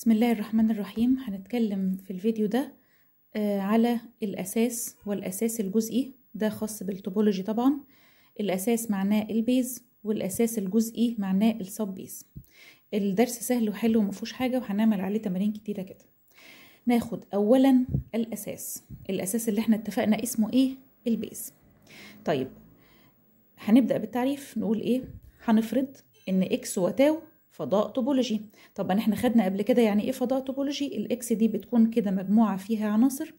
بسم الله الرحمن الرحيم هنتكلم في الفيديو ده آه، على الأساس والأساس الجزئي ده خاص بالتوبولوجي طبعا الأساس معناه البيز والأساس الجزئي معناه السب بيز الدرس سهل وحلو ومفهوش حاجة وهنعمل عليه تمارين كتيرة كده ناخد أولا الأساس الأساس اللي احنا اتفقنا اسمه ايه البيز طيب هنبدأ بالتعريف نقول ايه هنفرض ان اكس وتاو فضاء توبولوجي طبعا احنا خدنا قبل كده يعني ايه فضاء توبولوجي الاكس دي بتكون كده مجموعه فيها عناصر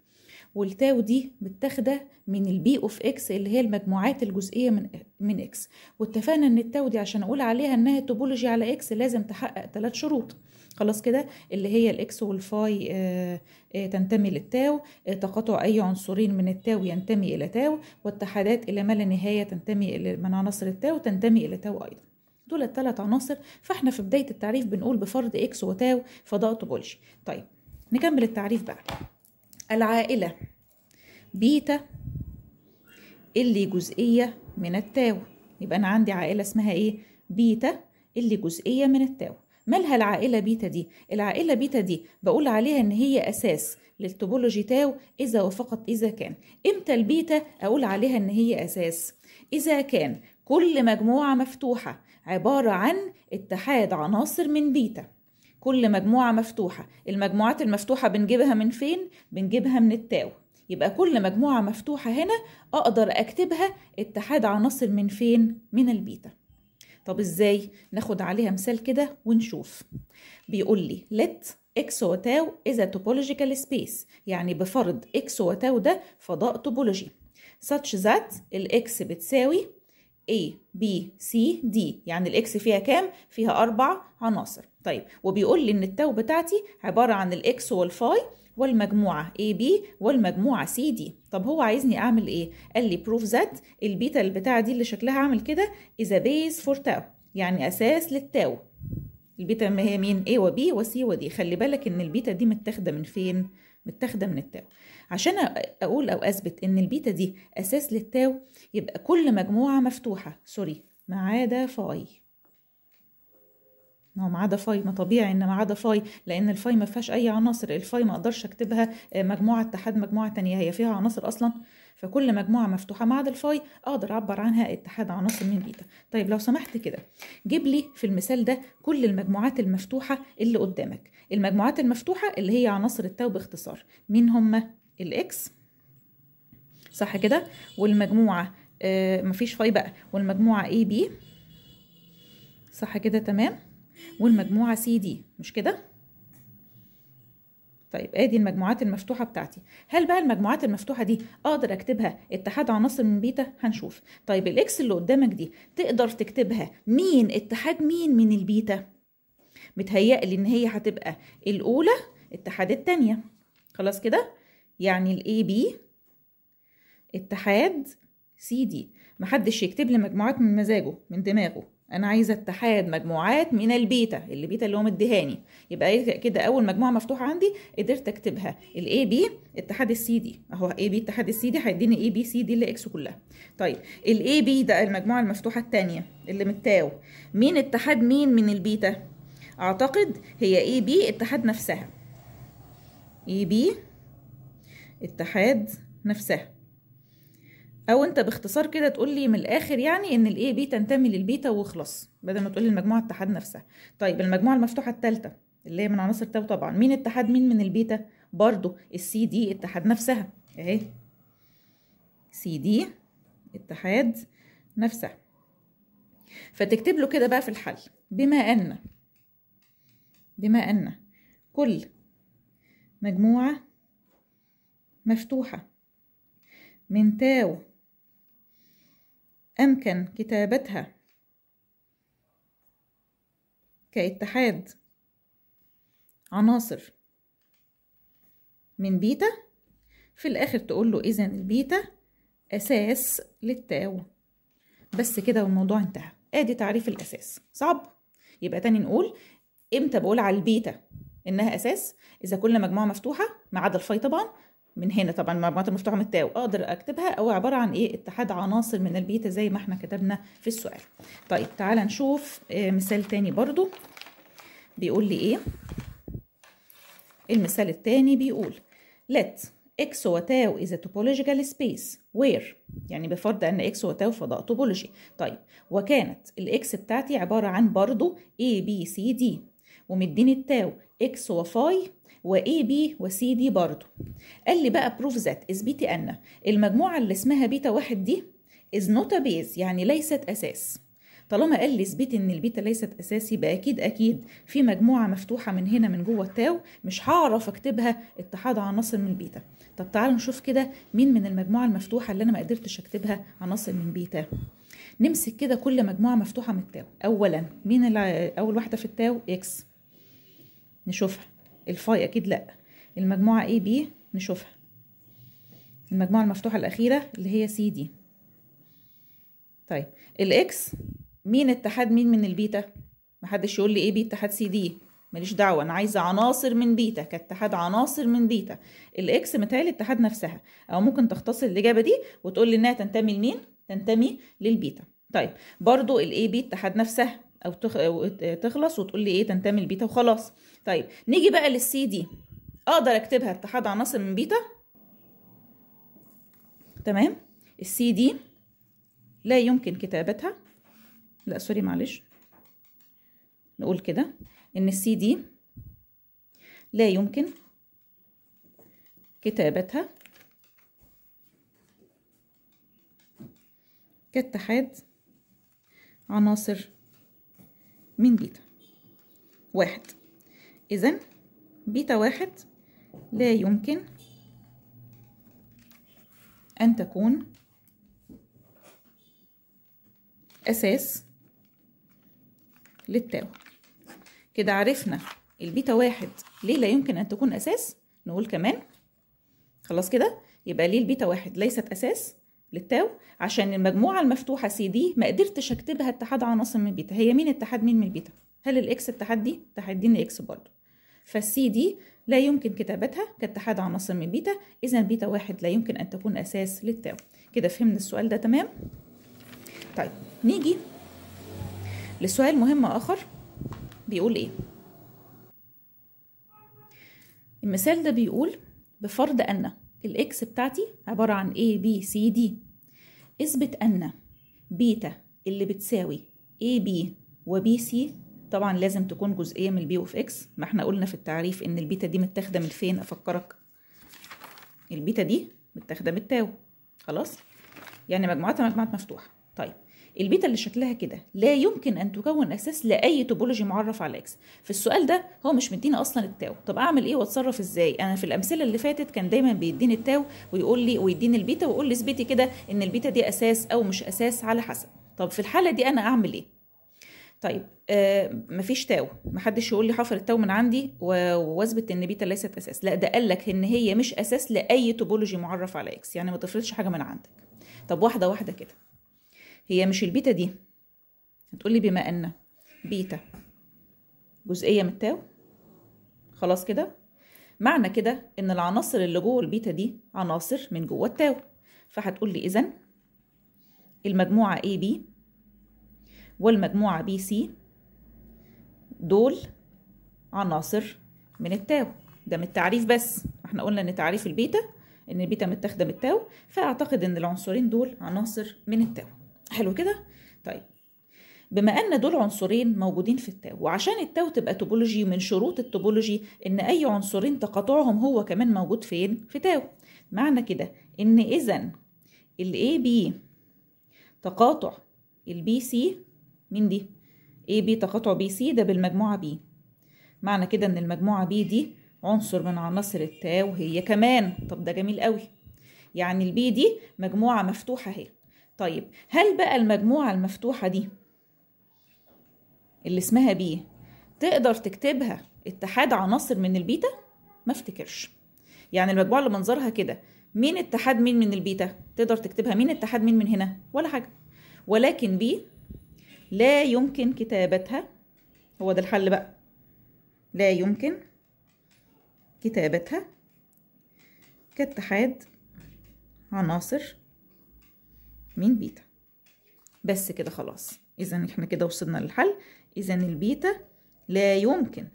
والتاو دي متاخده من البي اوف اكس اللي هي المجموعات الجزئيه من من اكس واتفقنا ان التاو دي عشان اقول عليها انها توبولوجي على اكس لازم تحقق ثلاث شروط خلاص كده اللي هي الاكس والفاي آآ آه، آآ آه، تنتمي للتاو آه، تقاطع اي عنصرين من التاو ينتمي الى تاو واتحادات الى ما لا نهايه تنتمي الى من عناصر التاو تنتمي الى تاو ايضا دول التلات عناصر فاحنا في بدايه التعريف بنقول بفرض اكس وتاو فضاء طوبولوجي طيب نكمل التعريف بقى العائله بيتا اللي جزئيه من التاو يبقى انا عندي عائله اسمها ايه بيتا اللي جزئيه من التاو مالها العائله بيتا دي العائله بيتا دي بقول عليها ان هي اساس للتوبولوجي تاو اذا وفقط اذا كان امتى البيتا اقول عليها ان هي اساس اذا كان كل مجموعه مفتوحه عبارة عن اتحاد عناصر من بيتا كل مجموعة مفتوحة المجموعات المفتوحة بنجيبها من فين؟ بنجيبها من التاو يبقى كل مجموعة مفتوحة هنا أقدر أكتبها اتحاد عناصر من فين؟ من البيتا طب إزاي؟ ناخد عليها مثال كده ونشوف بيقول لي let اكس وتاو is a topological space يعني بفرض اكس وتاو ده فضاء توبولوجي such that الاكس بتساوي A B C D يعني الإكس فيها كام؟ فيها أربع عناصر طيب وبيقول لي إن التاو بتاعتي عبارة عن الإكس والفاي والمجموعة AB والمجموعة CD طب هو عايزني أعمل إيه؟ قال لي بروف that البيتا البتاعة دي اللي شكلها عامل كده is a base for tau يعني أساس للتاو البيتا ما هي مين؟ A و B و C و D خلي بالك إن البيتا دي متاخدة من فين؟ متاخدة من التاو عشان اقول او اثبت ان البيتا دي اساس للتاو يبقى كل مجموعه مفتوحه سوري ما عدا فاي ما هو ما عدا فاي ما طبيعي ان ما عدا فاي لان الفاي ما فيهاش اي عناصر الفاي ما اقدرش اكتبها آه، مجموعه اتحاد مجموعه تانية هي فيها عناصر اصلا فكل مجموعه مفتوحه ما عدا الفاي اقدر اعبر عنها اتحاد عناصر من بيتا طيب لو سمحت كده جيب لي في المثال ده كل المجموعات المفتوحه اللي قدامك المجموعات المفتوحه اللي هي عناصر التاو باختصار مين هم الاكس صح كده والمجموعه آه مفيش فاي بقى والمجموعه اي بي صح كده تمام والمجموعه سي دي مش كده طيب ادي المجموعات المفتوحه بتاعتي هل بقى المجموعات المفتوحه دي اقدر اكتبها اتحاد عناصر من بيتا هنشوف طيب الاكس اللي قدامك دي تقدر تكتبها مين اتحاد مين من البيتا متهيألي ان هي هتبقى الاولى اتحاد التانية خلاص كده يعني الاي بي اتحاد دي محدش يكتب لي مجموعات من مزاجه من دماغه انا عايزه اتحاد مجموعات من البيتا البيتا اللي هو مديهاني يبقى إيه كده اول مجموعه مفتوحه عندي قدرت اكتبها الاي بي اتحاد السي دي اهو اي بي اتحاد السي دي هيديني اي بي سي دي اللي اكس كلها طيب الاي بي ده المجموعه المفتوحه الثانيه اللي من التاو مين اتحاد مين من البيتا اعتقد هي اي بي اتحاد نفسها اي بي اتحاد نفسها او انت باختصار كده تقول لي من الاخر يعني ان الاي بي تنتمي للبيتا وخلاص بدل ما تقول المجموعه اتحاد نفسها طيب المجموعه المفتوحه الثالثه اللي هي من عناصر تاو طبعا مين اتحاد مين من البيتا برضو السي دي اتحاد نفسها اهي سي دي اتحاد نفسها فتكتب له كده بقى في الحل بما ان بما ان كل مجموعه مفتوحة من تاو أمكن كتابتها كاتحاد عناصر من بيتا في الآخر تقول له إذا البيتا أساس للتاو بس كده والموضوع انتهى ادي تعريف الأساس صعب يبقى تاني نقول امتى بقول على البيتا انها اساس اذا كل مجموعه مفتوحه ما عدا الفاي طبعا من هنا طبعا المربعات المفتوحه من التاو اقدر اكتبها او عباره عن ايه اتحاد عناصر من البيتا زي ما احنا كتبنا في السؤال طيب تعالى نشوف آه، مثال تاني برضو بيقول لي ايه المثال التاني بيقول let x و tau is a topological space where يعني بفرض ان x و tau فضاء topology طيب وكانت x بتاعتي عباره عن برضو a b c d ومديني التاو x وفاي واي بي وسي دي برضه قال لي بقى بروف ذات اثبتي ان المجموعه اللي اسمها بيتا واحد دي از نوت بيز يعني ليست اساس طالما قال لي اثبتي ان البيتا ليست اساس يبقى اكيد اكيد في مجموعه مفتوحه من هنا من جوه التاو مش هعرف اكتبها اتحاد عناصر من بيتا طب تعالوا نشوف كده مين من المجموعه المفتوحه اللي انا ما قدرتش اكتبها عناصر من بيتا نمسك كده كل مجموعه مفتوحه من التاو اولا مين اول واحده في التاو اكس نشوفها الفاي اكيد لا المجموعه اي بي نشوفها المجموعه المفتوحه الاخيره اللي هي سي دي طيب الاكس مين اتحاد مين من البيتا محدش يقول لي اي بي اتحاد سي دي ماليش دعوه انا عايزه عناصر من بيتا كاتحاد عناصر من بيتا الاكس متهيألي اتحاد نفسها او ممكن تختصر الاجابه دي وتقول لي انها تنتمي لمين تنتمي للبيتا طيب برضو الاي بي اتحاد نفسها او تخلص وتقول لي ايه تنتمي لبيتا وخلاص طيب نيجي بقى للسي دي اقدر اكتبها اتحاد عناصر من بيتا تمام السي دي لا يمكن كتابتها لا سوري معلش نقول كده ان السي دي لا يمكن كتابتها كاتحاد عناصر من بيتا واحد إذا بيتا واحد لا يمكن أن تكون أساس للتاو كده عرفنا البيتا واحد ليه لا يمكن أن تكون أساس نقول كمان خلاص كده يبقى ليه البيتا واحد ليست أساس للتاو عشان المجموعة المفتوحة سي دي ما قدرتش اكتبها اتحاد عناصر من بيتا هي مين اتحاد مين من بيتا هل الاكس اتحاد دي اتحاد دي اكس برضه فالسي دي لا يمكن كتابتها كاتحاد عناصر من بيتا اذا بيتا واحد لا يمكن ان تكون اساس للتاو كده فهمنا السؤال ده تمام طيب نيجي لسؤال مهم اخر بيقول ايه المثال ده بيقول بفرض ان الإكس بتاعتي عبارة عن A B C D اثبت أن بيتا اللي بتساوي A B و B C طبعا لازم تكون جزئية من البي اوف اكس ما احنا قلنا في التعريف ان البيتا دي متاخدة من فين افكرك البيتا دي متاخدة من التاو خلاص يعني مجموعتها مجموعة مفتوحة طيب البيتا اللي شكلها كده لا يمكن ان تكون اساس لاي توبولوجي معرف على اكس في السؤال ده هو مش مدينا اصلا التاو طب اعمل ايه واتصرف ازاي انا في الامثله اللي فاتت كان دايما بيديني التاو ويقول لي ويديني البيتا ويقول لي اثبتي كده ان البيتا دي اساس او مش اساس على حسب طب في الحاله دي انا اعمل ايه طيب آه مفيش تاو محدش يقول لي حفر التاو من عندي واثبت ان بيتا ليست اساس لا ده قال لك ان هي مش اساس لاي توبولوجي معرف على اكس يعني ما تفرضش حاجه من عندك طب واحده واحده كده هي مش البيتا دي هتقولي بما ان بيتا جزئيه من التاو خلاص كده معنى كده ان العناصر اللي جوه البيتا دي عناصر من جوه التاو فهتقول لي اذا المجموعه بي والمجموعه سي دول عناصر من التاو ده من التعريف بس احنا قلنا ان تعريف البيتا ان البيتا متاخده من التاو فاعتقد ان العنصرين دول عناصر من التاو حلو كده طيب بما ان دول عنصرين موجودين في التاو وعشان التاو تبقى توبولوجي من شروط التوبولوجي ان اي عنصرين تقاطعهم هو كمان موجود فين في تاو معنى كده ان اذا الاي بي تقاطع البي سي مين دي اي بي تقاطع بي سي ده بالمجموعه بي معنى كده ان المجموعه بي دي عنصر من عناصر التاو هي كمان طب ده جميل قوي يعني البي دي مجموعه مفتوحه اهي طيب هل بقى المجموعة المفتوحة دي اللي اسمها بي تقدر تكتبها اتحاد عناصر من البيتا ما افتكرش يعني المجموعة اللي منظرها كده مين اتحاد مين من البيتا تقدر تكتبها مين اتحاد مين من هنا ولا حاجة ولكن بي لا يمكن كتابتها هو ده الحل بقى لا يمكن كتابتها كاتحاد عناصر من بيتا بس كده خلاص اذا احنا كده وصلنا للحل اذا البيتا لا يمكن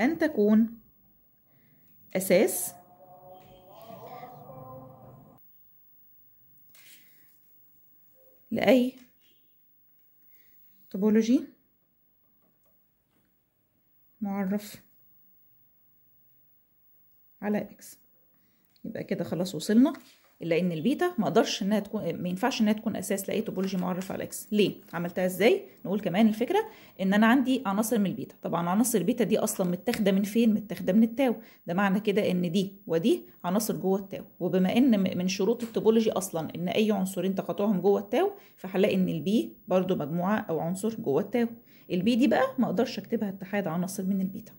ان تكون اساس لاي توبولوجي معرف على اكس يبقى كده خلاص وصلنا الا ان البيتا ما اقدرش انها تكون ما ينفعش انها تكون اساس لاي توبولوجي معرف على اكس ليه عملتها ازاي نقول كمان الفكره ان انا عندي عناصر من البيتا طبعا عناصر البيتا دي اصلا متاخده من فين متاخده من التاو ده معنى كده ان دي ودي عناصر جوه التاو وبما ان من شروط التوبولوجي اصلا ان اي عنصرين تقاطعهم جوه التاو فهنلاقي ان البي برضو مجموعه او عنصر جوه التاو البي دي بقى ما اقدرش اكتبها اتحاد عناصر من البيتا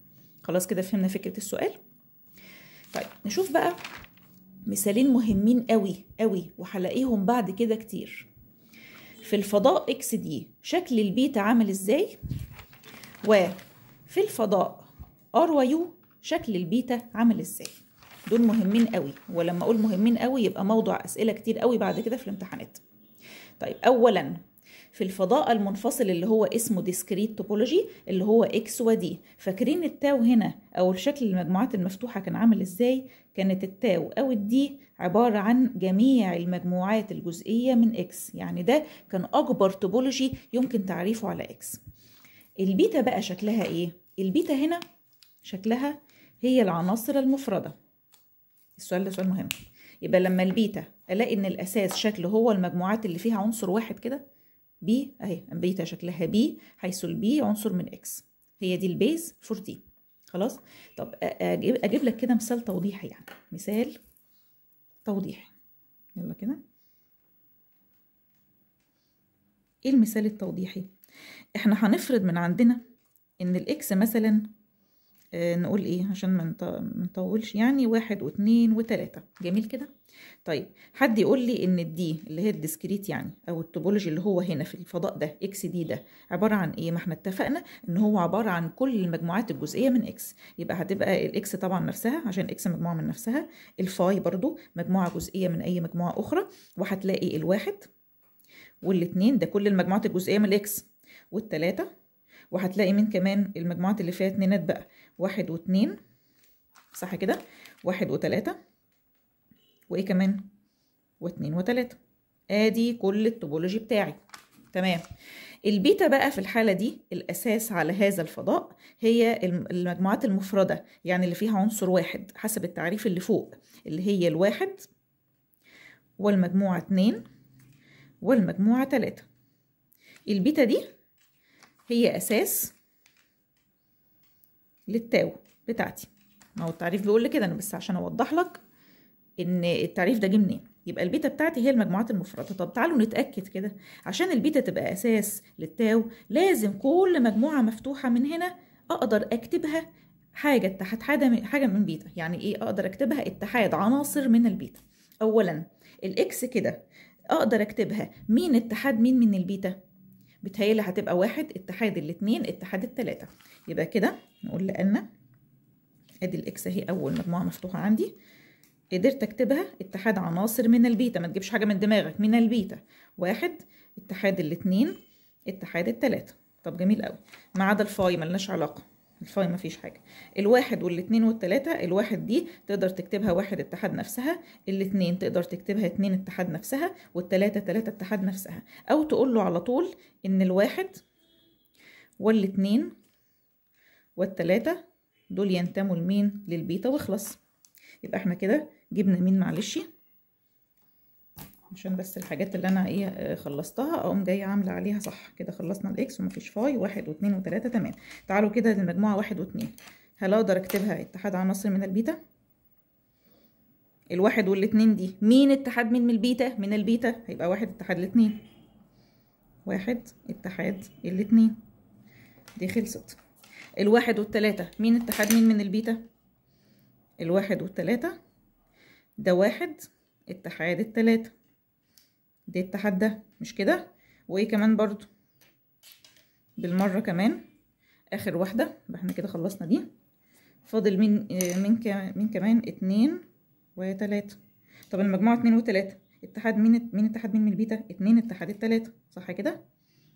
خلاص كده فهمنا فكره السؤال طيب نشوف بقى مثالين مهمين قوي قوي وهلاقيهم بعد كده كتير في الفضاء اكس دي شكل البيتا عامل ازاي وفي الفضاء ار ويو شكل البيتا عامل ازاي دول مهمين قوي ولما اقول مهمين قوي يبقى موضوع اسئله كتير قوي بعد كده في الامتحانات طيب اولا في الفضاء المنفصل اللي هو اسمه ديسكريت توبولوجي اللي هو اكس ودي فاكرين التاو هنا او الشكل المجموعات المفتوحه كان عامل ازاي كانت التاو او الدي عباره عن جميع المجموعات الجزئيه من اكس يعني ده كان اكبر توبولوجي يمكن تعريفه على اكس البيتا بقى شكلها ايه البيتا هنا شكلها هي العناصر المفرده السؤال ده سؤال مهم يبقى لما البيتا الاقي ان الاساس شكله هو المجموعات اللي فيها عنصر واحد كده بي اهي بيتا شكلها بي حيث البي عنصر من اكس هي دي البيز فور دي خلاص طب اجيب, أجيب لك كده مثال توضيحي يعني مثال توضيحي يلا كده ايه المثال التوضيحي احنا هنفرض من عندنا ان الاكس مثلا آه، نقول ايه عشان ما نطولش يعني واحد واثنين وثلاثة جميل كده طيب حد يقول لي ان الدي اللي هي الديسكريت يعني او التوبولوجي اللي هو هنا في الفضاء ده اكس دي ده عباره عن ايه ما احنا اتفقنا ان هو عباره عن كل المجموعات الجزئيه من اكس يبقى هتبقى الاكس طبعا نفسها عشان اكس مجموعه من نفسها الفاي برضو مجموعه جزئيه من اي مجموعه اخرى وهتلاقي الواحد والاثنين ده كل المجموعات الجزئيه من الاكس والثلاثه وهتلاقي من كمان المجموعات اللي فيها اتنينات بقى واحد واتنين صح كده واحد وتلاتة وايه كمان واتنين وتلاتة ادي كل التوبولوجي بتاعي تمام البيتا بقى في الحالة دي الأساس على هذا الفضاء هي المجموعات المفردة يعني اللي فيها عنصر واحد حسب التعريف اللي فوق اللي هي الواحد والمجموعة اتنين والمجموعة تلاتة البيتا دي هي أساس للتاو بتاعتي ما هو التعريف بيقول كده انا بس عشان اوضح لك ان التعريف ده جه منين يبقى البيتا بتاعتي هي المجموعات المفرده طب تعالوا نتاكد كده عشان البيتا تبقى اساس للتاو لازم كل مجموعه مفتوحه من هنا اقدر اكتبها حاجه اتحاد حاجه من بيتا يعني ايه اقدر اكتبها اتحاد عناصر من البيتا اولا الاكس كده اقدر اكتبها مين اتحاد مين من البيتا بتهيالي هتبقى واحد اتحاد الاثنين اتحاد التلاته يبقى كده نقول لأن ادي الاكس اهي اول مجموعه مفتوحه عندي قدرت اكتبها اتحاد عناصر من البيتا ما تجيبش حاجه من دماغك من البيتا واحد اتحاد الاثنين اتحاد الثلاثه طب جميل قوي ما عدا الفاي ملناش علاقه الفاي ما فيش حاجه الواحد والاثنين والثلاثه الواحد دي تقدر تكتبها واحد اتحاد نفسها الاثنين تقدر تكتبها اثنين اتحاد نفسها والثلاثه ثلاثه اتحاد نفسها او تقول له على طول ان الواحد والاثنين والتلاتة دول ينتموا لمين للبيتا واخلص يبقى احنا كده جبنا مين معلش عشان بس الحاجات اللي انا ايه آه، خلصتها اقوم جايه عامله عليها صح كده خلصنا الاكس ومفيش فاي واحد واثنين وثلاثه تمام تعالوا كده للمجموعه واحد واثنين هل اقدر اكتبها اتحاد عناصر من البيتا الواحد والاثنين دي مين اتحاد من من البيتا من البيتا هيبقى واحد اتحاد الاثنين واحد اتحاد الاثنين دي خلصت الواحد والتلاتة مين اتحاد مين من البيتا الواحد والتلاتة ده واحد اتحاد التلاتة ده اتحاد ده مش كده وايه كمان برضو بالمرة كمان اخر واحدة احنا كده خلصنا دي فاضل مين آه، مين من كمان اتنين وتلاتة طب المجموعة اتنين وتلاتة اتحاد مين مين اتحاد مين من البيتا اتنين اتحاد التلاتة صح كده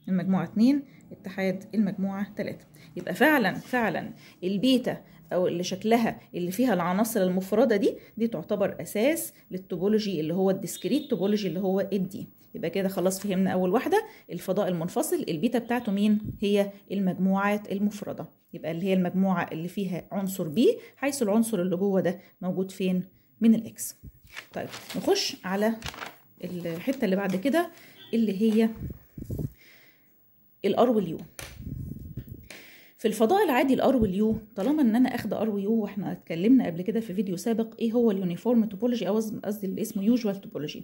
المجموعة 2 اتحاد المجموعة 3 يبقى فعلا فعلا البيتا او اللي شكلها اللي فيها العناصر المفردة دي دي تعتبر اساس للتوبولوجي اللي هو الديسكريت توبولوجي اللي هو الدي يبقى كده خلاص فهمنا اول واحدة الفضاء المنفصل البيتا بتاعته مين هي المجموعات المفردة يبقى اللي هي المجموعة اللي فيها عنصر بي حيث العنصر اللي جوه ده موجود فين من الاكس طيب نخش على الحتة اللي بعد كده اللي هي الار واليو في الفضاء العادي الار واليو طالما ان انا اخده ار ويو واحنا اتكلمنا قبل كده في فيديو سابق ايه هو اليونيفورم توبولوجي او قصدي اللي اسمه يوجوال توبولوجي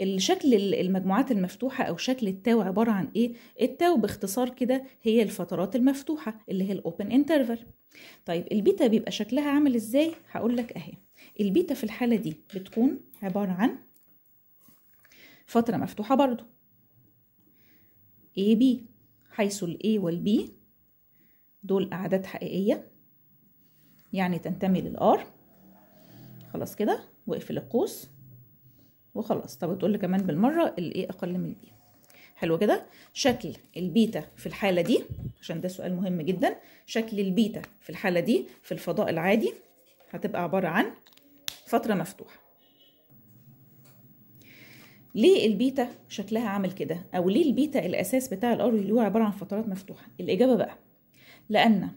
الشكل المجموعات المفتوحه او شكل التاو عباره عن ايه التاو باختصار كده هي الفترات المفتوحه اللي هي الاوبن انترفال طيب البيتا بيبقى شكلها عامل ازاي هقول لك اهي البيتا في الحاله دي بتكون عباره عن فتره مفتوحه برضو اي بي حيث ال A وال B دول أعداد حقيقية يعني تنتمي لل R خلاص كده واقفل القوس وخلاص طب تقول لي كمان بالمرة ال A أقل من B حلو كده شكل البيتا في الحالة دي عشان ده سؤال مهم جدا شكل البيتا في الحالة دي في الفضاء العادي هتبقى عبارة عن فترة مفتوحة ليه البيتا شكلها عامل كده او ليه البيتا الاساس بتاع الار اللي هو عباره عن فترات مفتوحه الاجابه بقى لان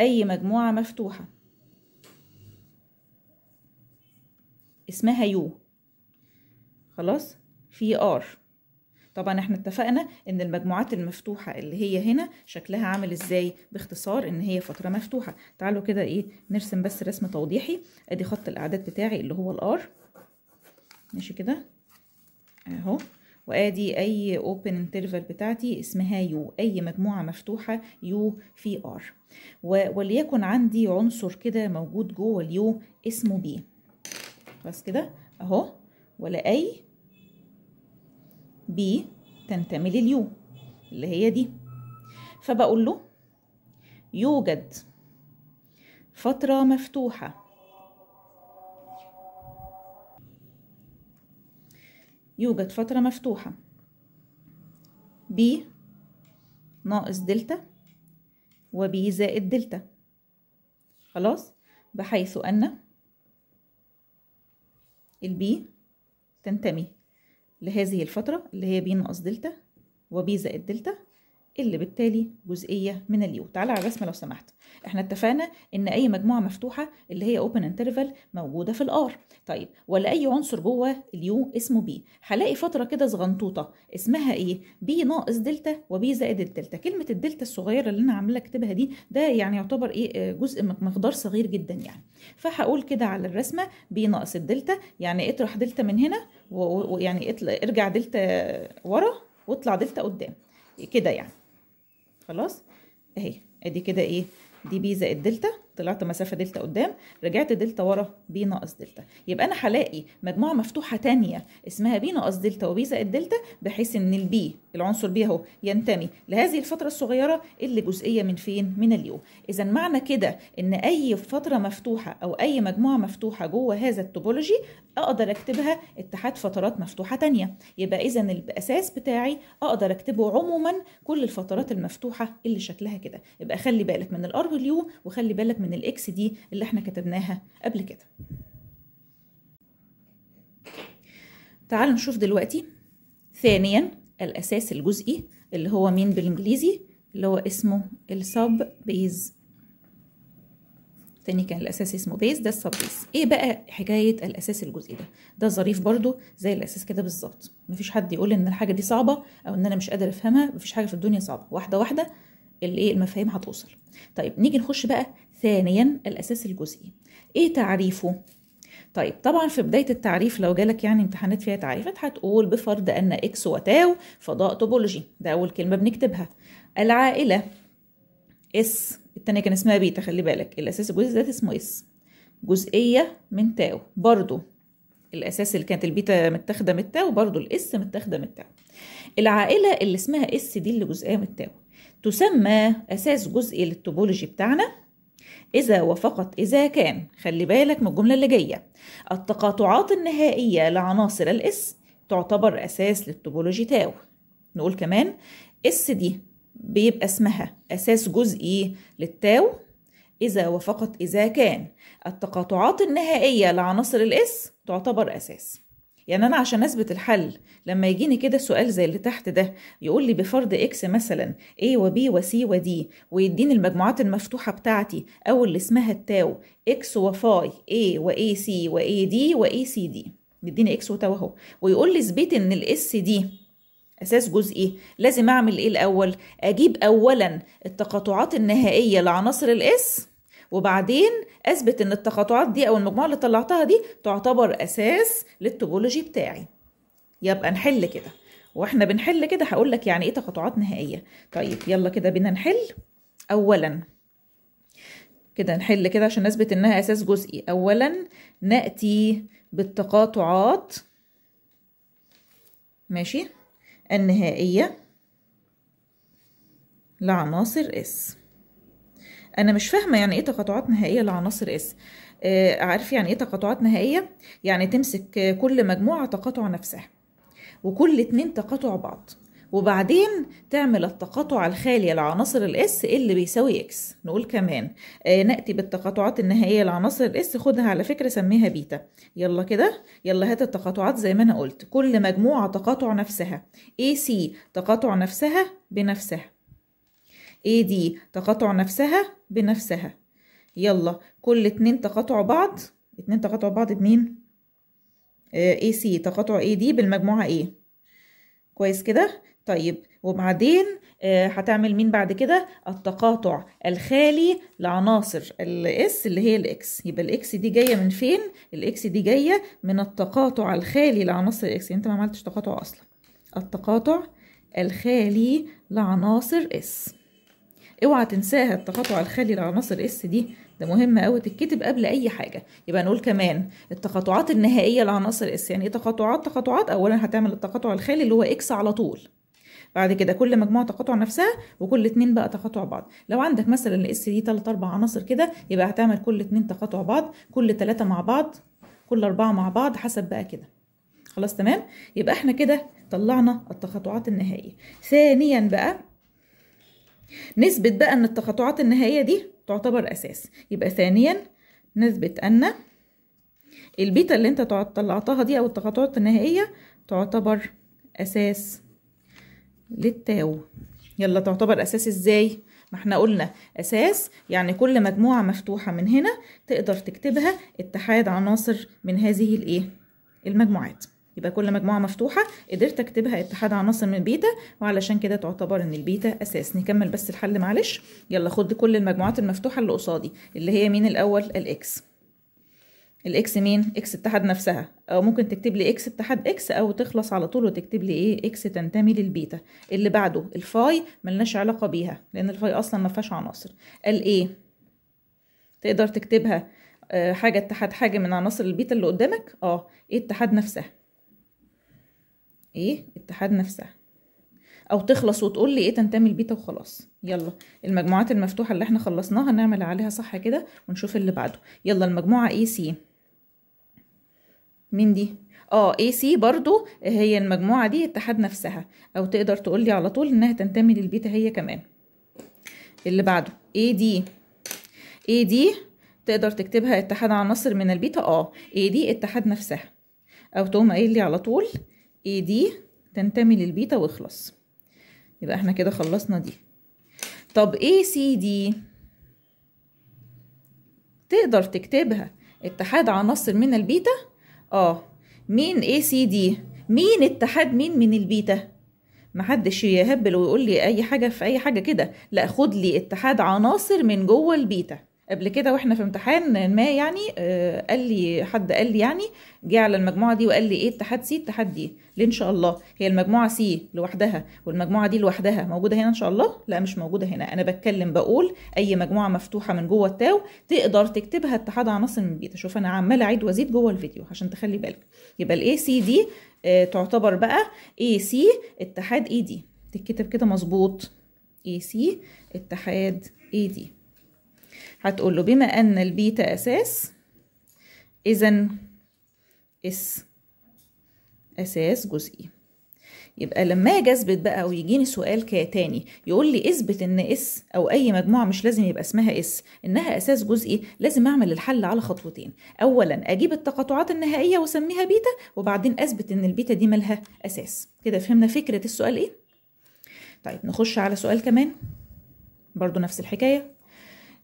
اي مجموعه مفتوحه اسمها يو خلاص في ار طبعا احنا اتفقنا ان المجموعات المفتوحه اللي هي هنا شكلها عامل ازاي باختصار ان هي فتره مفتوحه تعالوا كده ايه نرسم بس رسم توضيحي ادي خط الاعداد بتاعي اللي هو الار ماشي كده اهو وادي اي اوبن انترفال بتاعتي اسمها يو اي مجموعه مفتوحه يو في ار وليكن عندي عنصر كده موجود جوه اليو اسمه بي بس كده اهو ولا اي بي تنتمي لليو اللي هي دي فبقول له يوجد فتره مفتوحه يوجد فترة مفتوحة ب ناقص دلتا وب زائد دلتا خلاص بحيث أن البي تنتمي لهذه الفترة اللي هي ب ناقص دلتا وب زائد دلتا اللي بالتالي جزئية من اليو تعالى على الرسمة لو سمحت احنا اتفقنا ان اي مجموعة مفتوحة اللي هي open interval موجودة في الار طيب ولا اي عنصر جوه اليو اسمه بي هلاقي فترة كده صغنطوطة اسمها ايه بي ناقص دلتا وبي زائد الدلتا كلمة الدلتا الصغيرة اللي انا عاملة اكتبها دي ده يعني يعتبر ايه آه، جزء مقدار صغير جدا يعني فهقول كده على الرسمة بي ناقص الدلتا يعني اطرح دلتا من هنا ويعني ارجع دلتا ورا واطلع دلتا قدام كده يعني خلاص اهي ادي كده ايه دي بي زائد دلتا طلعت مسافه دلتا قدام رجعت دلتا ورا بي ناقص دلتا يبقى انا هلاقي مجموعه مفتوحه تانية اسمها بي ناقص دلتا وبي زائد دلتا بحيث ان البي العنصر بيه اهو ينتمي لهذه الفترة الصغيرة اللي جزئية من فين؟ من اليو. إذا معنى كده إن أي فترة مفتوحة أو أي مجموعة مفتوحة جوه هذا التوبولوجي أقدر أكتبها اتحاد فترات مفتوحة تانية. يبقى إذا الأساس بتاعي أقدر أكتبه عموما كل الفترات المفتوحة اللي شكلها كده. يبقى خلي بالك من الأر واليو وخلي بالك من الإكس دي اللي إحنا كتبناها قبل كده. تعال نشوف دلوقتي ثانيا الأساس الجزئي اللي هو مين بالإنجليزي اللي هو اسمه السب بيز تاني كان الأساس اسمه بيز ده السب بيز إيه بقى حكاية الأساس الجزئي ده ده ظريف برضو زي الأساس كده بالظبط مفيش حد يقول إن الحاجة دي صعبة أو إن أنا مش قادر أفهمها مفيش حاجة في الدنيا صعبة واحدة واحدة الايه المفاهيم هتوصل طيب نيجي نخش بقى ثانيا الاساس الجزئي ايه تعريفه طيب طبعا في بداية التعريف لو جالك يعني امتحانات فيها تعريفات هتقول بفرض أن إكس وتاو فضاء توبولوجي ده أول كلمة بنكتبها العائلة اس التانية كان اسمها بيتا خلي بالك الأساس الجزء ده اسمه اس جزئية من تاو برضو الأساس اللي كانت البيتا متاخدة من التاو برضو الاس متاخدة من التاو العائلة اللي اسمها اس دي اللي جزئية من التاو تسمى أساس جزئي للتوبولوجي بتاعنا إذا وفقط إذا كان خلي بالك من الجملة اللي جاية التقاطعات النهائية لعناصر الإس تعتبر أساس للتوبولوجي تاو نقول كمان إس دي بيبقى اسمها أساس جزئي للتاو إذا وفقط إذا كان التقاطعات النهائية لعناصر الإس تعتبر أساس يعني انا عشان اثبت الحل لما يجيني كده سؤال زي اللي تحت ده يقول لي بفرض اكس مثلا a و b و c و d ويديني المجموعات المفتوحه بتاعتي او اللي اسمها التاو x و فاي a و a c و a d و a c d يديني x وتاو اهو ويقول لي اثبت ان الاس دي اساس جزئي إيه؟ لازم اعمل ايه الاول اجيب اولا التقاطعات النهائيه لعناصر الاس وبعدين اثبت ان التقاطعات دي او المجموعه اللي طلعتها دي تعتبر اساس للتوبولوجي بتاعي يبقى نحل كده واحنا بنحل كده هقول لك يعني ايه تقاطعات نهائيه طيب يلا كده بينا نحل اولا كده نحل كده عشان نثبت انها اساس جزئي اولا ناتي بالتقاطعات ماشي النهائيه لعناصر اس انا مش فاهمه يعني ايه تقاطعات نهائيه لعناصر اس آه، عارف يعني ايه تقاطعات نهائيه يعني تمسك كل مجموعه تقاطع نفسها وكل اتنين تقاطع بعض وبعدين تعمل التقاطع الخالي لعناصر الاس اللي بيساوي اكس نقول كمان آه ناتي بالتقاطعات النهائيه لعناصر الاس خدها على فكره سميها بيتا يلا كده يلا هات التقاطعات زي ما انا قلت كل مجموعه تقاطع نفسها اي سي تقاطع نفسها بنفسها ايه دي تقاطع نفسها بنفسها يلا كل اتنين تقاطع بعض اتنين تقاطع بعض بمين آه، اي سي تقاطع اي دي بالمجموعة ايه كويس كده طيب وبعدين آه، هتعمل مين بعد كده التقاطع الخالي لعناصر الاس اللي هي الاكس يبقى الاكس دي جايه من فين الاكس دي جايه من التقاطع الخالي لعناصر الاكس يعني انت ما عملتش تقاطع اصلا التقاطع الخالي لعناصر اس اوعى تنساها التقاطع الخالي لعناصر اس دي ده مهم قوي تتكتب قبل اي حاجه يبقى نقول كمان التقاطعات النهائيه لعناصر اس يعني ايه تقاطعات تقاطعات اولا هتعمل التقاطع الخالي اللي هو اكس على طول بعد كده كل مجموعه تقاطع نفسها وكل اتنين بقى تقاطع بعض لو عندك مثلا الاس دي تلات اربع عناصر كده يبقى هتعمل كل اتنين تقاطع بعض كل تلاته مع بعض كل اربعه مع بعض حسب بقى كده خلاص تمام يبقى احنا كده طلعنا التقاطعات النهائيه ثانيا بقى نثبت بقى ان التقاطعات النهائية دي تعتبر اساس يبقى ثانيا نثبت ان البيتا اللي انت طلعتها دي او التقاطعات النهائية تعتبر اساس للتاو يلا تعتبر اساس ازاي ما احنا قلنا اساس يعني كل مجموعة مفتوحة من هنا تقدر تكتبها اتحاد عناصر من هذه الايه المجموعات يبقى كل مجموعة مفتوحة قدرت أكتبها اتحاد عناصر من بيتا وعلشان كده تعتبر إن البيتا أساس نكمل بس الحل معلش يلا خد كل المجموعات المفتوحة اللي قصادي اللي هي مين الأول الإكس الاكس مين اكس اتحاد نفسها او ممكن تكتب لي اكس اتحاد اكس او تخلص على طول وتكتب لي ايه اكس تنتمي للبيتا اللي بعده الفاي ملناش علاقه بيها لان الفاي اصلا ما فيهاش عناصر قال ايه تقدر تكتبها آه، حاجه اتحاد حاجه من عناصر البيتا اللي قدامك اه ايه اتحاد نفسها ايه اتحاد نفسها او تخلص وتقول لي ايه تنتمي لبيتا وخلاص يلا المجموعات المفتوحه اللي احنا خلصناها نعمل عليها صح كده ونشوف اللي بعده يلا المجموعه اي سي مين دي اه اي سي برضو هي المجموعه دي اتحاد نفسها او تقدر تقول لي على طول انها تنتمي للبيتا هي كمان اللي بعده اي دي اي دي تقدر تكتبها اتحاد عناصر من البيتا اه اي دي اتحاد نفسها او تقوم قايل لي على طول اي دي تنتمي للبيتا واخلص يبقى احنا كده خلصنا دي طب اي سي دي تقدر تكتبها اتحاد عناصر من البيتا اه مين اي سي دي مين اتحاد مين من البيتا محدش يهبل ويقول لي اي حاجه في اي حاجه كده لا خد لي اتحاد عناصر من جوه البيتا قبل كده واحنا في امتحان ما يعني آه، قال لي حد قال لي يعني جه على المجموعه دي وقال لي ايه اتحاد سي اتحاد دي ليه ان شاء الله هي المجموعه سي لوحدها والمجموعه دي لوحدها موجوده هنا ان شاء الله لا مش موجوده هنا انا بتكلم بقول اي مجموعه مفتوحه من جوه التاو تقدر تكتبها اتحاد عناصر من بيتا شوف انا عماله اعيد وازيد جوه الفيديو عشان تخلي بالك يبقى الاي آه، سي دي تعتبر بقى اي سي اتحاد اي دي تتكتب كده مظبوط اي سي اتحاد اي دي هتقول له بما أن البيتا أساس إذا اس أساس جزئي يبقى لما اجي اثبت بقى ويجيني سؤال تاني يقول لي اثبت ان اس او اي مجموعه مش لازم يبقى اسمها اس انها اساس جزئي لازم اعمل الحل على خطوتين اولا اجيب التقاطعات النهائيه واسميها بيتا وبعدين اثبت ان البيتا دي مالها اساس كده فهمنا فكره السؤال ايه طيب نخش على سؤال كمان برضو نفس الحكايه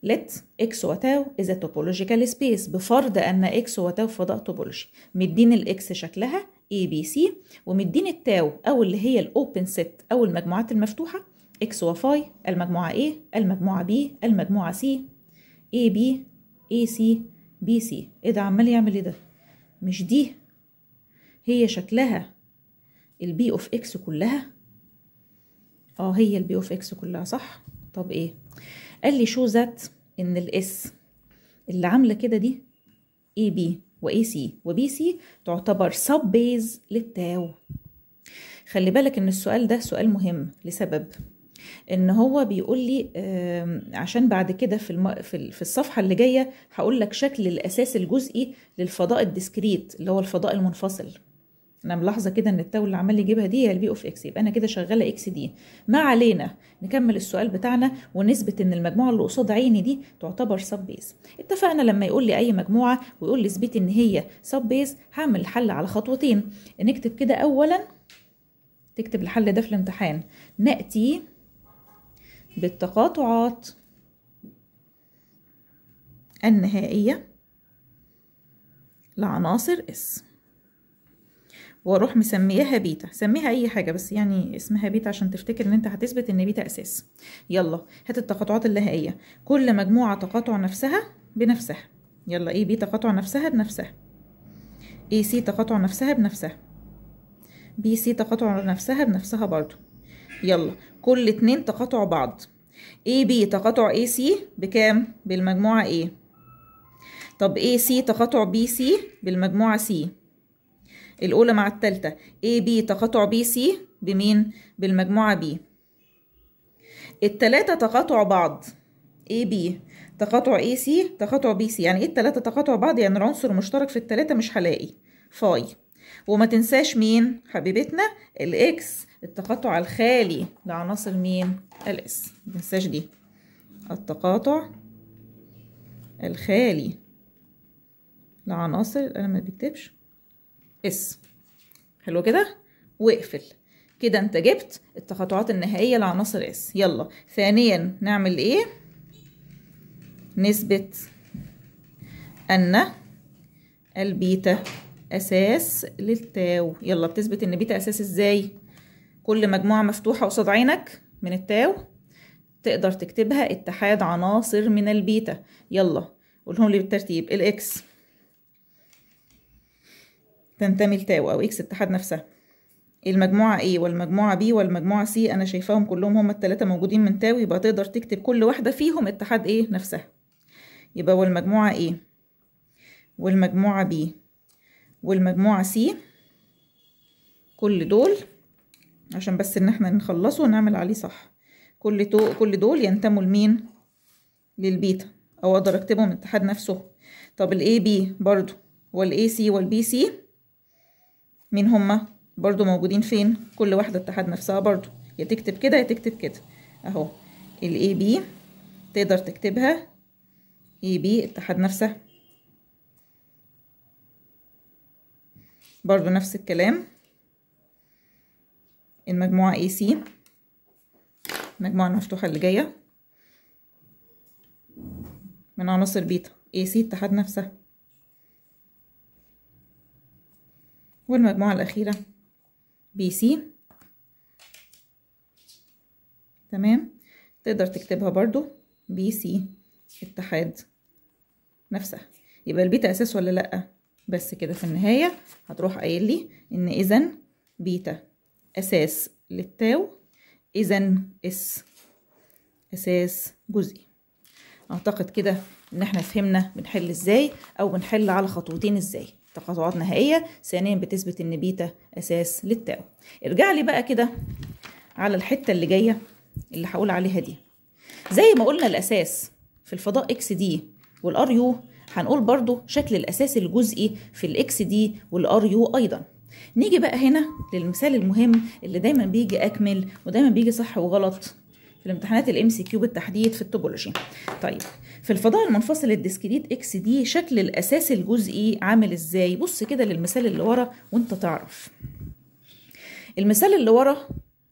let x و tau is a topological space بفرض أن x و tau فضاء topology مدين x شكلها A B C ومدين tau أو اللي هي الأوبن سيت أو المجموعات المفتوحة x و phi المجموعة A المجموعة B المجموعة C A B A C B C إيه ده عمال يعمل إيه ده؟ مش دي هي شكلها ال b of x كلها اه هي ال b of x كلها صح طب ايه قال لي شو ذات ان الاس اللي عامله كده دي اي بي واي سي وبي سي تعتبر سب بيز للتاو خلي بالك ان السؤال ده سؤال مهم لسبب ان هو بيقول لي عشان بعد كده في في الصفحه اللي جايه هقول لك شكل الاساس الجزئي للفضاء الديسكريت اللي هو الفضاء المنفصل انا ملاحظه كده ان التاو اللي عمال يجيبها دي هي البي اوف اكس يبقى انا كده شغاله اكس دي ما علينا نكمل السؤال بتاعنا ونثبت ان المجموعه اللي قصاد عيني دي تعتبر سب بيز اتفقنا لما يقول لي اي مجموعه ويقول لي اثبتي ان هي سب بيز هعمل الحل على خطوتين نكتب كده اولا تكتب الحل ده في الامتحان ناتي بالتقاطعات النهائيه لعناصر اس واروح مسمياها بيتا سميها اي حاجه بس يعني اسمها بيتا عشان تفتكر ان انت هتثبت ان بيتا اساس يلا هات التقاطعات النهائيه كل مجموعه تقاطع نفسها بنفسها يلا اي بي تقاطع نفسها بنفسها اي سي تقاطع نفسها بنفسها بي سي تقاطع نفسها بنفسها برضو يلا كل اتنين تقاطع بعض اي بي تقاطع اي سي بكام بالمجموعه ايه طب اي سي تقاطع بي سي بالمجموعه سي الأولى مع التالتة A B تقاطع B C بمين؟ بالمجموعة B التلاتة تقاطع بعض A B تقاطع A C تقاطع B C يعني إيه التلاتة تقاطع بعض؟ يعني العنصر المشترك في التلاتة مش هلاقي فاي وما تنساش مين حبيبتنا الإكس التقاطع الخالي لعناصر مين؟ الإس ما تنساش دي التقاطع الخالي لعناصر انا ما بكتبش اس حلو كده واقفل كده انت جبت التقاطعات النهائية لعناصر اس يلا ثانيا نعمل ايه نثبت ان البيتا اساس للتاو يلا بتثبت ان بيتا اساس ازاي كل مجموعة مفتوحة قصاد عينك من التاو تقدر تكتبها اتحاد عناصر من البيتا يلا قولهم لي بالترتيب الاكس تنتمي لتاو أو إكس اتحاد نفسها المجموعة A والمجموعة B والمجموعة C أنا شايفاهم كلهم هما التلاتة موجودين من تاو يبقى تقدر تكتب كل واحدة فيهم اتحاد A نفسها يبقى والمجموعة A والمجموعة B والمجموعة C كل دول عشان بس إن احنا نخلصه ونعمل عليه صح كل تو كل دول ينتموا لمين؟ للبيتا أو أقدر أكتبهم اتحاد نفسه طب ال AB برضو والAC والBC مين هما برضو موجودين فين كل واحدة اتحاد نفسها برضو يا تكتب كده يا تكتب كده اهو الاي بي تقدر تكتبها اي بي اتحاد نفسها برضو نفس الكلام المجموعة اي سي المجموعة المفتوحة اللي جاية من عناصر بيتا اي سي اتحاد نفسها والمجموعة الأخيرة بي سي تمام تقدر تكتبها برضو بي سي اتحاد نفسها يبقى البيتا أساس ولا لأ بس كده في النهاية هتروح قايل لي إن إذا بيتا أساس للتاو إذا اس أساس جزئي أعتقد كده إن احنا فهمنا بنحل إزاي أو بنحل على خطوتين إزاي تقاطعات نهائية ثانيا بتثبت ان بيتا أساس للتاو ارجع لي بقى كده على الحتة اللي جاية اللي هقول عليها دي زي ما قلنا الأساس في الفضاء اكس دي والار يو هنقول برضو شكل الأساس الجزئي في الاكس دي والار يو أيضا نيجي بقى هنا للمثال المهم اللي دايما بيجي أكمل ودايما بيجي صح وغلط في الامتحانات الام سي كيو بالتحديد في التوبولوجي طيب في الفضاء المنفصل الديسكريت اكس دي شكل الاساس الجزئي عامل ازاي بص كده للمثال اللي ورا وانت تعرف المثال اللي ورا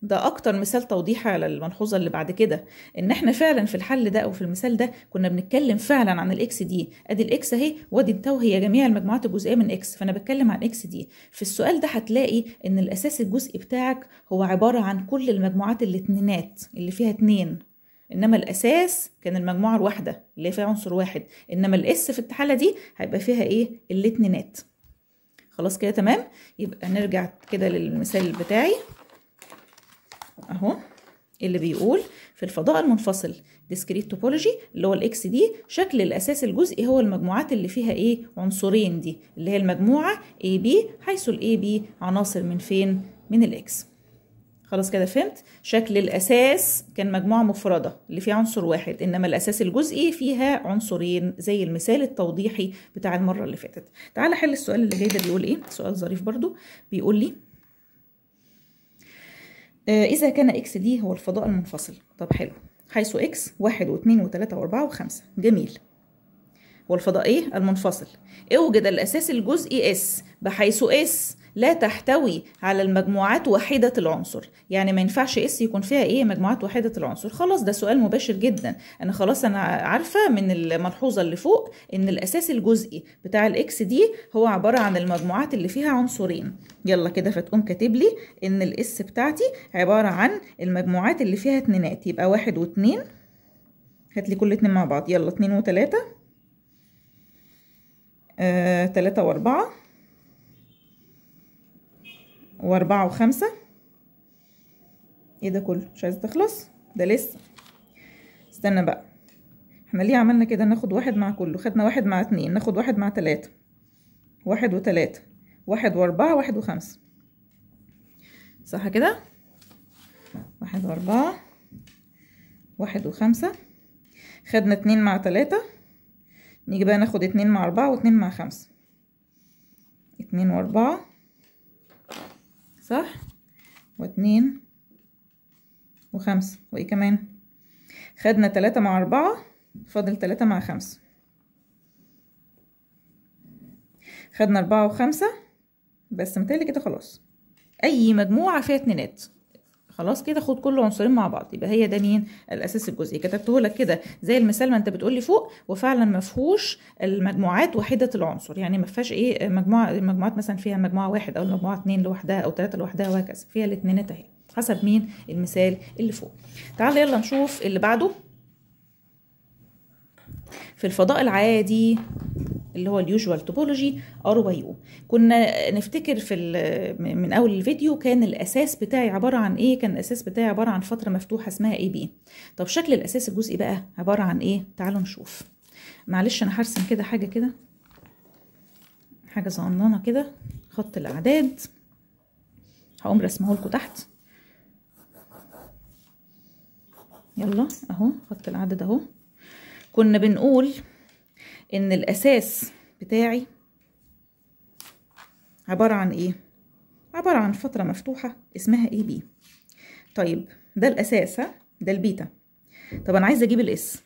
ده اكتر مثال توضيحي على الملحوظه اللي بعد كده ان احنا فعلا في الحل ده او في المثال ده كنا بنتكلم فعلا عن الاكس دي ادي الاكس اهي وادي التو هي جميع المجموعات الجزئيه من اكس فانا بتكلم عن اكس دي في السؤال ده هتلاقي ان الاساس الجزئي بتاعك هو عباره عن كل المجموعات الاتنينات اللي فيها اتنين انما الاساس كان المجموعه الواحده اللي فيها عنصر واحد انما الاس في الحاله دي هيبقى فيها ايه الاتنينات خلاص كده تمام يبقى نرجع كده للمثال بتاعي اهو اللي بيقول في الفضاء المنفصل discrete topology اللي هو الاكس دي شكل الاساس الجزئي هو المجموعات اللي فيها ايه عنصرين دي اللي هي المجموعه اي بي حيث الاي بي عناصر من فين من الاكس خلاص كده فهمت شكل الاساس كان مجموعه مفرده اللي فيها عنصر واحد انما الاساس الجزئي فيها عنصرين زي المثال التوضيحي بتاع المره اللي فاتت تعال حل السؤال اللي جاي ده بيقول ايه سؤال ظريف برضو بيقول لي آه، إذا كان إكس دي هو الفضاء المنفصل طب حلو حيث إكس واحد واثنين وثلاثة وأربعة وخمسة جميل والفضائي إيه؟ المنفصل اوجد الأساس الجزئي S بحيث S لا تحتوي على المجموعات وحيدة العنصر يعني ما ينفعش اس يكون فيها ايه مجموعات وحيدة العنصر خلاص ده سؤال مباشر جدا انا خلاص انا عارفة من الملحوظة اللي فوق ان الاساس الجزئي بتاع الاكس دي هو عبارة عن المجموعات اللي فيها عنصرين يلا كده فتقوم كاتب لي ان الاس بتاعتي عبارة عن المجموعات اللي فيها اتنينات يبقى واحد واتنين هات لي كل اتنين مع بعض يلا اتنين وتلاته آه، تلاتة واربعة واربعة وخمسة ايه ده كله مش عايزة تخلص ده لسه استنى بقى احنا ليه عملنا كده ناخد واحد مع كله خدنا واحد مع اتنين ناخد واحد مع تلاتة واحد وتلاتة واحد واربعة واحد وخمسة صح كده واحد واربعة واحد وخمسة خدنا اتنين مع تلاتة نيجي بقى ناخد اتنين مع اربعة واتنين مع خمسة اتنين واربعة صح واتنين وخمسة وايه كمان خدنا تلاتة مع اربعة فاضل تلاتة مع خمسة خدنا اربعة وخمسة بس متهيألي كده خلاص اي مجموعة فيها اتنينات خلاص كده خد كل عنصرين مع بعض يبقى هي ده مين الاساس الجزئي كتبته لك كده زي المثال ما انت بتقول لي فوق وفعلا ما فيهوش المجموعات وحده العنصر يعني ما فيهاش ايه مجموعه المجموعات مثلا فيها مجموعه واحد او مجموعه اثنين لوحدها او ثلاثه لوحدها وهكذا فيها الاثنين اهي حسب مين المثال اللي فوق تعال يلا نشوف اللي بعده في الفضاء العادي اللي هو اليوجوال توبولوجي ار واي او كنا نفتكر في من اول الفيديو كان الاساس بتاعي عباره عن ايه كان الاساس بتاعي عباره عن فتره مفتوحه اسمها اي بي طب شكل الاساس الجزئي بقى عباره عن ايه تعالوا نشوف معلش انا هرسم كده حاجه كده حاجه صغننه كده خط الاعداد هقوم رسمه لكم تحت يلا اهو خط الاعداد اهو كنا بنقول ان الاساس بتاعي عبارة عن ايه عبارة عن فترة مفتوحة اسمها اي بي طيب ده الاساس ها ده البيتا طب انا عايزة اجيب الاس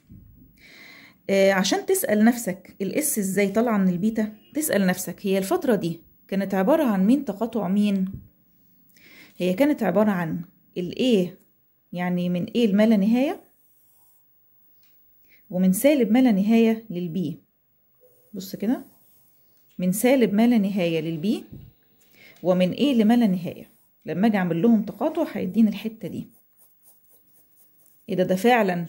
آه عشان تسأل نفسك الاس ازاي طالعة من البيتا تسأل نفسك هي الفترة دي كانت عبارة عن مين تقاطع مين هي كانت عبارة عن الاي يعني من ايه لما لا نهاية ومن سالب ما لا نهاية للبي بص كده من سالب ما لا نهاية للبي ومن ايه لما لا نهاية لما اجي اعمل لهم تقاطع هيديني الحتة دي ايه ده ده فعلا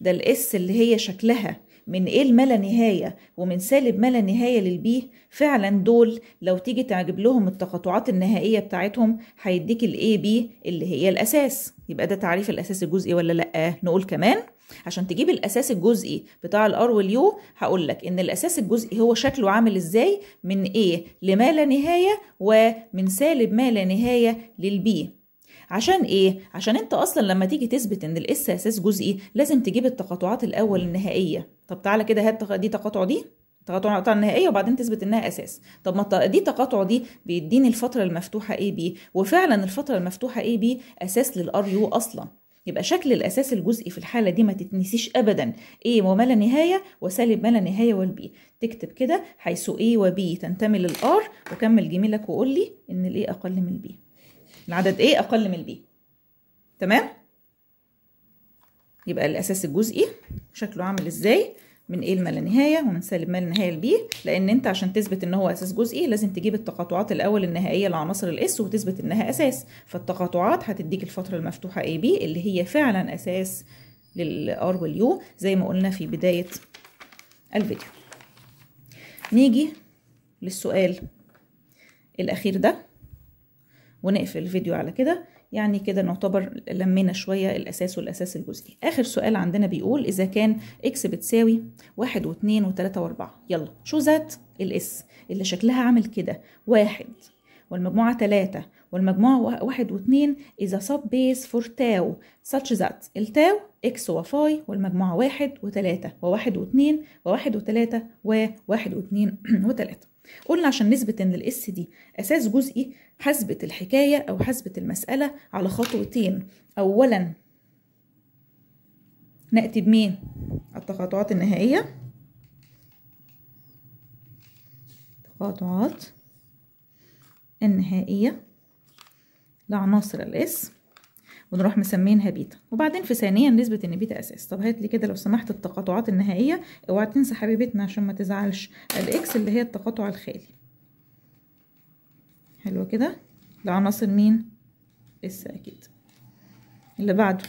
ده الاس اللي هي شكلها من ايه ما لا نهايه ومن سالب ما لا نهايه للبيه فعلا دول لو تيجي تعجب لهم التقاطعات النهائيه بتاعتهم هيديك الاي بي اللي هي الاساس يبقى ده تعريف الاساس الجزئي ولا لا نقول كمان عشان تجيب الاساس الجزئي بتاع الار واليو هقول لك ان الاساس الجزئي هو شكله عامل ازاي من ايه لما لا نهايه ومن سالب ما لا نهايه للبي عشان ايه عشان انت اصلا لما تيجي تثبت ان الاس اساس جزئي لازم تجيب التقاطعات الاول النهائيه طب تعالى كده هات دي تقاطع دي تقاطع النهائيه وبعدين تثبت انها اساس طب ما دي تقاطع دي بيديني الفتره المفتوحه اي بي وفعلا الفتره المفتوحه اي بي اساس للار يو اصلا يبقى شكل الاساس الجزئي في الحاله دي ما تتنسيش ابدا ايه وما لا نهايه وسالب ما لا نهايه والبي تكتب كده حيث ايه وبي تنتمي للار وكمل جميلك وقول لي ان الايه اقل من البي العدد A أقل من B تمام؟ يبقى الأساس الجزئي شكله عامل إزاي من A لما لا نهاية ومن سالب ما لا نهاية ل B لأن أنت عشان تثبت إن هو أساس جزئي لازم تجيب التقاطعات الأول النهائية لعناصر الإس وتثبت إنها أساس فالتقاطعات هتديك الفترة المفتوحة AB اللي هي فعلا أساس للآر واليو زي ما قلنا في بداية الفيديو نيجي للسؤال الأخير ده ونقفل الفيديو على كده يعني كده نعتبر لمينا شوية الأساس والأساس الجزئي آخر سؤال عندنا بيقول إذا كان إكس بتساوي واحد 3 وتلاتة وأربعة يلا شو ذات الإس اللي شكلها عامل كده واحد والمجموعة تلاتة والمجموعة واحد و2 اذا sub بيس فور تاو such that التاو 1 و و2 والمجموعة واحد و وواحد و وواحد و وواحد و3 قلنا عشان نثبت ان الاس دي اساس جزئي هثبت الحكايه او هثبت المساله على خطوتين اولا ناتي بمين التقاطعات النهائيه التقاطعات النهائيه لعناصر الاس ونروح مسمينها بيتا وبعدين في ثانيا نسبة ان بيتا اساس طب هات لي كده لو سمحت التقاطعات النهائيه اوعى تنسى حبيبتنا عشان ما تزعلش الاكس اللي هي التقاطع الخالي حلو كده لعناصر مين اس اكيد اللي بعده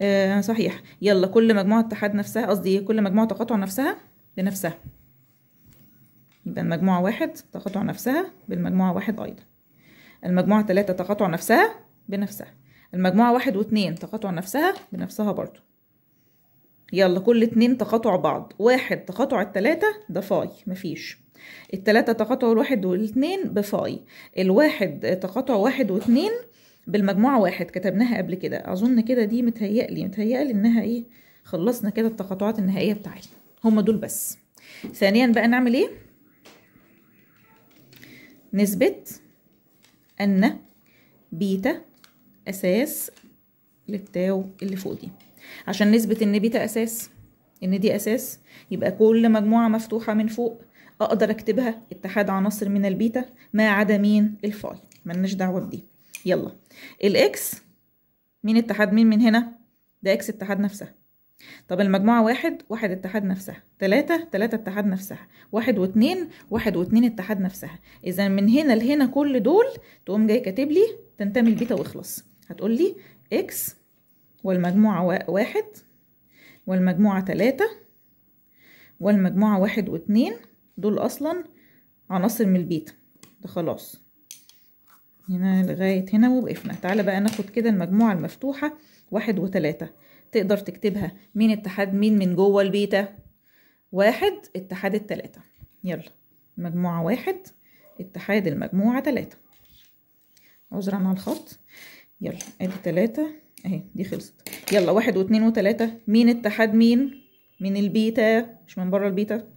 آه صحيح يلا كل مجموعه اتحاد نفسها قصدي كل مجموعه تقاطع نفسها لنفسها يبقى المجموعه واحد تقاطع نفسها بالمجموعه واحد ايضا المجموعه ثلاثة تقاطع نفسها بنفسها المجموعة واحد واتنين تقاطع نفسها بنفسها برضو يلا كل اتنين تقاطع بعض واحد تقاطع التلاتة ده فاي مفيش التلاتة تقاطع الواحد والاتنين بفاي الواحد تقاطع واحد واتنين بالمجموعة واحد كتبناها قبل كده أظن كده دي متهيألي متهيألي إنها إيه خلصنا كده التقاطعات النهائية بتاعتي هما دول بس ثانيا بقى نعمل إيه نثبت أن بيتا اساس للتاو اللي فوق دي عشان نثبت ان بيتا اساس ان دي اساس يبقى كل مجموعه مفتوحه من فوق اقدر اكتبها اتحاد عناصر من البيتا ما عدا مين الفاي ملناش دعوه بدي يلا الاكس مين اتحاد مين من هنا ده اكس اتحاد نفسها طب المجموعة واحد واحد اتحاد نفسها تلاتة تلاتة اتحاد نفسها واحد واتنين واحد واتنين اتحاد نفسها إذا من هنا لهنا كل دول تقوم جاي كاتب لي تنتمي البيتا واخلص هتقول لي اكس والمجموعة واحد والمجموعة تلاتة والمجموعة واحد واتنين دول أصلا عناصر من البيتا ده خلاص هنا لغاية هنا ووقفنا تعالى بقى ناخد كده المجموعة المفتوحة واحد وتلاتة تقدر تكتبها مين اتحاد مين من جوه البيتا واحد اتحاد التلاتة يلا مجموعة واحد اتحاد المجموعة تلاتة عذرا على الخط يلا ادي تلاتة اهي دي خلصت يلا واحد واتنين وتلاتة مين اتحاد مين من البيتا مش من بره البيتا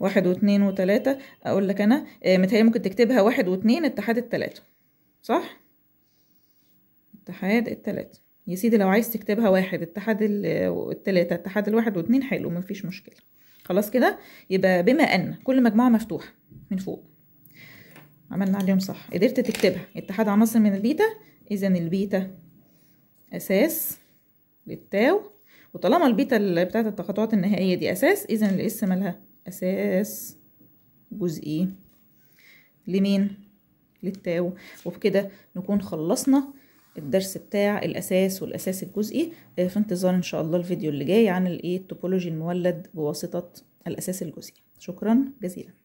واحد واتنين وتلاتة اقول لك انا آه، متهيألي ممكن تكتبها واحد واتنين اتحاد التلاتة صح اتحاد التلاتة يا سيدي لو عايز تكتبها واحد اتحاد التلاتة اتحاد الواحد واتنين حلو مفيش مشكلة خلاص كده يبقى بما ان كل مجموعة مفتوحة من فوق عملنا عليهم صح قدرت تكتبها اتحاد عناصر من البيتا اذا البيتا اساس للتاو وطالما البيتا بتاعت التقاطعات النهائيه دي اساس اذا الاس مالها اساس جزئي لمين للتاو وبكده نكون خلصنا الدرس بتاع الاساس والاساس الجزئي آه، في انتظار ان شاء الله الفيديو اللي جاي عن الايه التوبولوجي المولد بواسطه الاساس الجزئي شكرا جزيلا